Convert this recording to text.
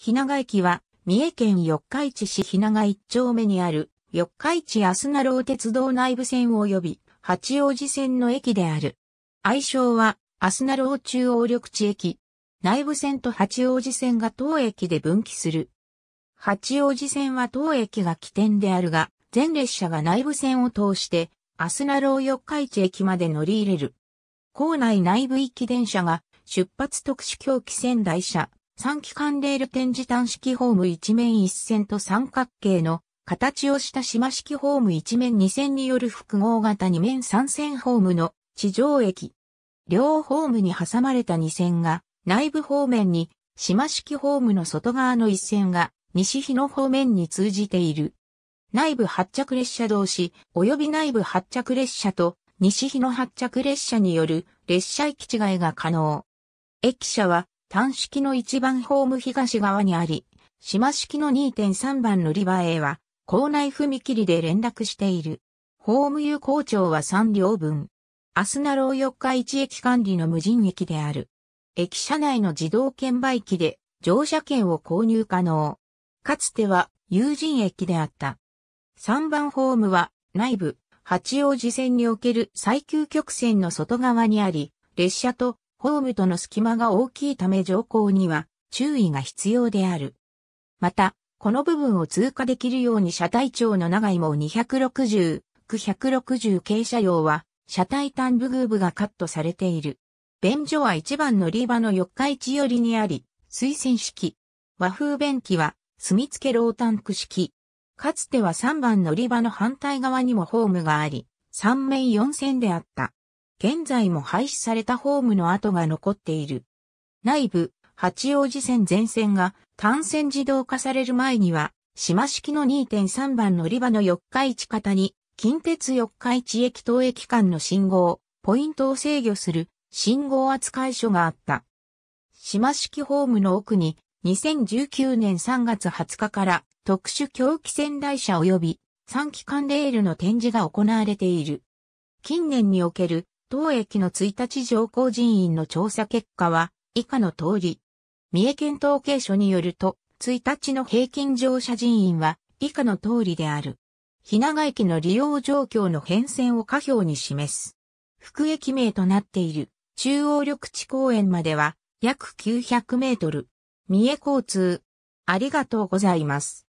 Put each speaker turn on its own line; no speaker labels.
日永駅は、三重県四日市市日永一丁目にある、四日市安名楼鉄道内部線及び、八王子線の駅である。愛称は、安名楼中央緑地駅。内部線と八王子線が当駅で分岐する。八王子線は当駅が起点であるが、全列車が内部線を通して、アスナロー四日市駅まで乗り入れる。構内内部行き電車が出発特殊狂気仙台車、三機関レール展示端式ホーム一面一線と三角形の形をした島式ホーム一面二線による複合型二面三線ホームの地上駅。両ホームに挟まれた二線が内部方面に島式ホームの外側の一線が西日の方面に通じている。内部発着列車同士及び内部発着列車と西日の発着列車による列車行き違いが可能。駅舎は端式の一番ホーム東側にあり、島式の2.3番乗り場へは、校内踏切で連絡している。ホーム有効庁は3両分。アスナロー4日1駅管理の無人駅である。駅舎内の自動券売機で乗車券を購入可能。かつては有人駅であった。3番ホームは内部、八王子線における最急曲線の外側にあり、列車とホームとの隙間が大きいため乗降には注意が必要である。また、この部分を通過できるように車体長の長いも260、960軽車用は車体端部グーブがカットされている。便所は1番乗り場の四日市寄りにあり、水薦式。和風便器は、墨付けロータンク式。かつては3番乗り場の反対側にもホームがあり、3面4線であった。現在も廃止されたホームの跡が残っている。内部、八王子線全線が単線自動化される前には、島式の2.3番乗り場の四日市方に、近鉄四日市駅等駅間の信号、ポイントを制御する信号扱い所があった。島式ホームの奥に、2019年3月20日から特殊狂気仙台車及び3機関レールの展示が行われている。近年における当駅の1日乗降人員の調査結果は、以下の通り。三重県統計所によると、1日の平均乗車人員は、以下の通りである。日長駅の利用状況の変遷を下表に示す。副駅名となっている中央緑地公園までは約900メートル。三重交通。ありがとうございます。